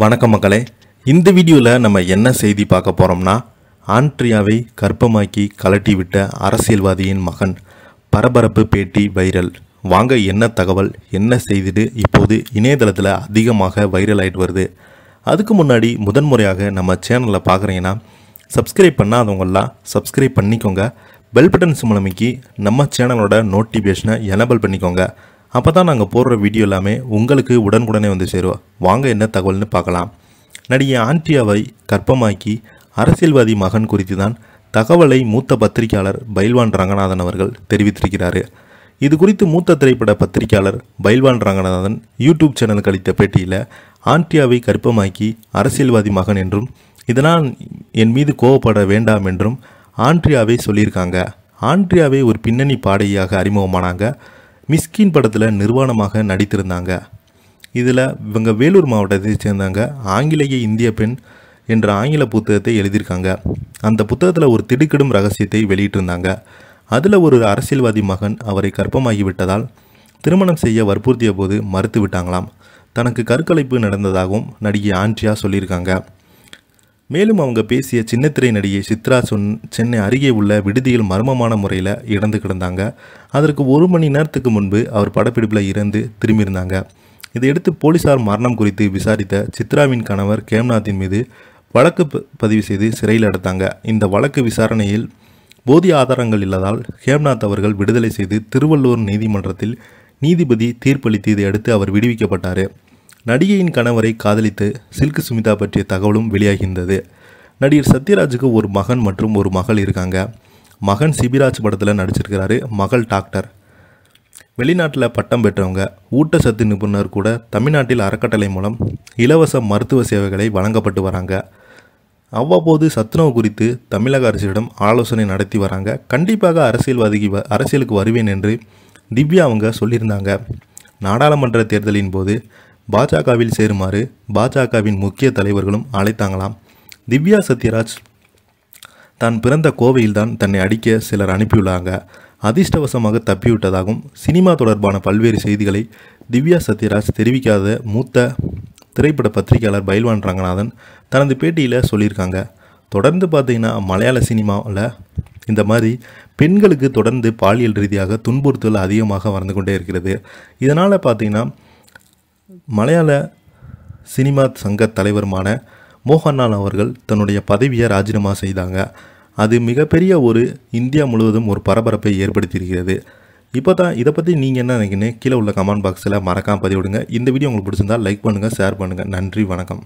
வணக்கம் மக்களே இந்த வீடியோவில் நம்ம என்ன செய்தி பார்க்க போகிறோம்னா ஆண்ட்ரியாவை கற்பமாக்கி விட்ட அரசியல்வாதியின் மகன் பரபரப்பு பேட்டி வைரல் வாங்க என்ன தகவல் என்ன செய்துட்டு இப்போது இணையதளத்தில் அதிகமாக வைரல் ஆகிட்டு வருது அதுக்கு முன்னாடி முதன்முறையாக நம்ம சேனலில் பார்க்குறீங்கன்னா சப்ஸ்கிரைப் பண்ணாதவங்களாம் சப்ஸ்கிரைப் பண்ணிக்கோங்க பெல் பட்டன் சிம்மலமைக்கு நம்ம சேனலோட நோட்டிஃபிகேஷனை எனபிள் பண்ணிக்கோங்க அப்போ தான் நாங்கள் போடுற வீடியோ எல்லாமே உங்களுக்கு உடனுக்குடனே வந்து சேருவா வாங்க என்ன தகவல்னு பார்க்கலாம் நடிகை ஆண்டியாவை கற்பமாக்கி அரசியல்வாதி மகன் குறித்து தான் தகவலை மூத்த பத்திரிகையாளர் பைல்வான் ரங்கநாதன் அவர்கள் தெரிவித்திருக்கிறார் இது குறித்து மூத்த திரைப்பட பத்திரிகையாளர் பைல்வான் ரங்கநாதன் யூடியூப் சேனலுக்கு அளித்த பேட்டியில் ஆண்டியாவை கற்பமாக்கி அரசியல்வாதி மகன் என்றும் இதனால் என் மீது கோவப்பட வேண்டாம் என்றும் ஆண்ட்ரியாவை சொல்லியிருக்காங்க ஆண்ட்ரியாவை ஒரு பின்னணி பாடகியாக அறிமுகமானாங்க மிஸ்கின் படத்தில் நிர்வாணமாக நடித்திருந்தாங்க இதில் இவங்க வேலூர் மாவட்டத்தை சேர்ந்தாங்க ஆங்கிலேய இந்திய பெண் என்ற ஆங்கில புத்தகத்தை எழுதியிருக்காங்க அந்த புத்தகத்தில் ஒரு திடுக்கிடும் ரகசியத்தை வெளியிட்டிருந்தாங்க அதில் ஒரு அரசியல்வாதி மகன் அவரை கற்பமாகி விட்டதால் திருமணம் செய்ய வற்புறுத்திய போது மறுத்து விட்டாங்களாம் தனக்கு கருக்கலைப்பு நடந்ததாகவும் நடிகை ஆண்ட்ரியா சொல்லியிருக்காங்க மேலும் அவங்க பேசிய சின்னத்திரை நடிகை சித்ரா சொன் சென்னை அருகே உள்ள விடுதியில் மர்மமான முறையில் இறந்து கிடந்தாங்க அதற்கு ஒரு மணி நேரத்துக்கு முன்பு அவர் படப்பிடிப்பில் இறந்து திரும்பியிருந்தாங்க இதையடுத்து போலீசார் மரணம் குறித்து விசாரித்த சித்ராவின் கணவர் கேம்நாத்தின் மீது வழக்கு பதிவு செய்து சிறையில் அடைத்தாங்க இந்த வழக்கு விசாரணையில் போதிய ஆதாரங்கள் இல்லாதால் ஹேம்நாத் அவர்கள் விடுதலை செய்து திருவள்ளூர் நீதிமன்றத்தில் நீதிபதி தீர்ப்பளித்து இதையடுத்து அவர் விடுவிக்கப்பட்டார் நடிகையின் கணவரை காதலித்து சில்க் சுமிதா பற்றிய தகவலும் வெளியாகின்றது நடிகர் சத்யராஜுக்கு ஒரு மகன் மற்றும் ஒரு மகள் இருக்காங்க மகன் சிபிராஜ் படத்தில் நடிச்சிருக்கிறாரு மகள் டாக்டர் வெளிநாட்டில் பட்டம் பெற்றவங்க ஊட்டச்சத்து நிபுணர் கூட தமிழ்நாட்டில் அறக்கட்டளை மூலம் இலவச மருத்துவ சேவைகளை வழங்கப்பட்டு வராங்க அவ்வப்போது சத்துணவு குறித்து தமிழக அரசிடம் ஆலோசனை நடத்தி வராங்க கண்டிப்பாக அரசியல்வாதிக்கு அரசியலுக்கு வருவேன் என்று திவ்யா அவங்க சொல்லியிருந்தாங்க நாடாளுமன்ற தேர்தலின் போது பாஜகவில் சேருமாறு பாஜகவின் முக்கிய தலைவர்களும் அழைத்தாங்களாம் திவ்யா சத்யராஜ் தான் பிறந்த கோவையில்தான் தன்னை அடிக்க சிலர் அனுப்பியுள்ளாங்க அதிர்ஷ்டவசமாக தப்பிவிட்டதாகவும் சினிமா தொடர்பான பல்வேறு செய்திகளை திவ்யா சத்யராஜ் தெரிவிக்காத மூத்த திரைப்பட பத்திரிகையாளர் பயில்வான் ரங்கநாதன் தனது பேட்டியில் சொல்லியிருக்காங்க தொடர்ந்து பார்த்தீங்கன்னா மலையாள சினிமாவில் இந்த மாதிரி பெண்களுக்கு தொடர்ந்து பாலியல் ரீதியாக துன்புறுத்தல் அதிகமாக வளர்ந்து கொண்டே இருக்கிறது இதனால் பார்த்திங்கன்னா மலையாள சினிமா சங்க தலைவருமான மோகன்லால் அவர்கள் தன்னுடைய பதவியை ராஜினாமா செய்தாங்க அது மிகப்பெரிய ஒரு இந்தியா முழுவதும் ஒரு பரபரப்பை ஏற்படுத்தியிருக்கிறது இப்போ தான் இதை பற்றி நீங்கள் என்ன நினைக்கணும் கீழே உள்ள கமெண்ட் பாக்ஸில் மறக்காமல் பதிவிடுங்க இந்த வீடியோ உங்களுக்கு பிடிச்சிருந்தால் லைக் பண்ணுங்கள் ஷேர் பண்ணுங்கள் நன்றி வணக்கம்